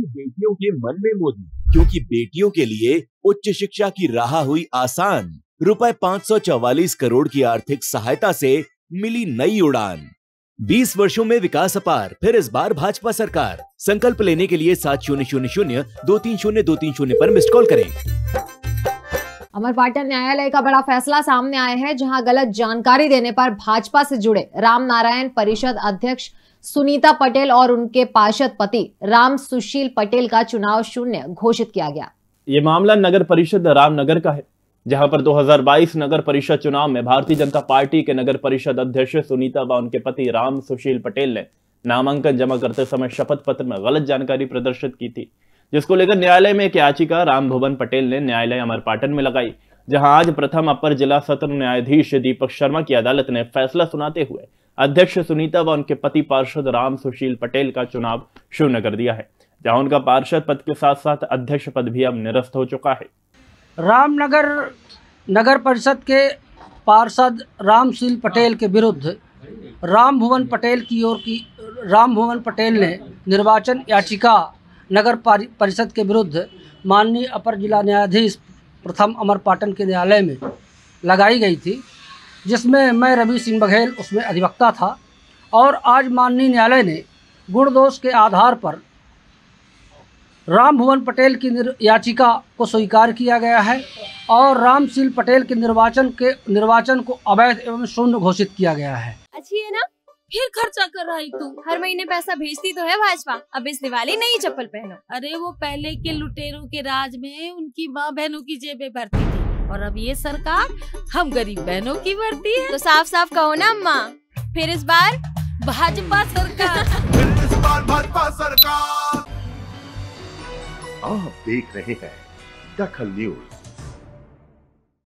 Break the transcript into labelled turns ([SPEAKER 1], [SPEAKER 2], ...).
[SPEAKER 1] की बेटियों के मन में मोदी क्योंकि बेटियों के लिए उच्च शिक्षा की राह हुई आसान रुपए पाँच करोड़ की आर्थिक सहायता से मिली नई उड़ान 20 वर्षों में विकास अपार फिर इस बार भाजपा सरकार संकल्प लेने के लिए सात शून्य शून्य शून्य दो तीन शून्य दो तीन शून्य आरोप मिस्ड कॉल करें
[SPEAKER 2] अमरपाटन न्यायालय का बड़ा फैसला सामने आया है जहां गलत जानकारी देने पर भाजपा से जुड़े राम नारायण परिषद अध्यक्ष सुनीता पटेल और उनके पार्षद पति राम सुशील पटेल का चुनाव शून्य घोषित किया गया
[SPEAKER 3] ये मामला नगर परिषद रामनगर का है जहां पर 2022 नगर परिषद चुनाव में भारतीय जनता पार्टी के नगर परिषद अध्यक्ष सुनीता व उनके पति राम सुशील पटेल ने नामांकन जमा करते समय शपथ पत्र में गलत जानकारी प्रदर्शित की थी जिसको लेकर न्यायालय में एक याचिका राम भुवन पटेल ने न्यायालय अमरपाटन में लगाई जहां आज प्रथम अपर जिला सत्र न्यायाधीश दीपक शर्मा की अदालत ने फैसला सुनाते हुए अध्यक्ष सुनीता व उनके पति पार्षद राम सुशील पटेल का चुनाव शून्य कर दिया है जहां उनका पार्षद पद के साथ साथ अध्यक्ष पद भी अब निरस्त हो चुका है
[SPEAKER 4] रामनगर नगर परिषद के पार्षद रामशील पटेल के विरुद्ध राम भुवन पटेल की ओर की राम भुवन पटेल ने निर्वाचन याचिका नगर परिषद के विरुद्ध माननीय अपर जिला न्यायाधीश प्रथम अमर पाटन के न्यायालय में लगाई गई थी जिसमें मैं रवि सिंह बघेल उसमें अधिवक्ता था और आज माननीय न्यायालय ने गुण दोष के आधार पर राम भुवन पटेल की याचिका को स्वीकार किया गया है और रामशील पटेल के निर्वाचन के निर्वाचन को अवैध एवं शून्य घोषित किया गया है
[SPEAKER 2] अच्छी है ना फिर खर्चा कर रही तू हर महीने पैसा भेजती तो है भाजपा अब इस दिवाली नई चप्पल पहनो अरे वो पहले के लुटेरों के राज में उनकी माँ बहनों की जेबें भरती थी और अब ये सरकार हम गरीब बहनों की भरती है तो साफ साफ कहो ना अम्मा फिर इस बार भाजपा सरकार
[SPEAKER 1] फिर इस बार भाजपा सरकार आप देख रहे हैं दखल न्यूज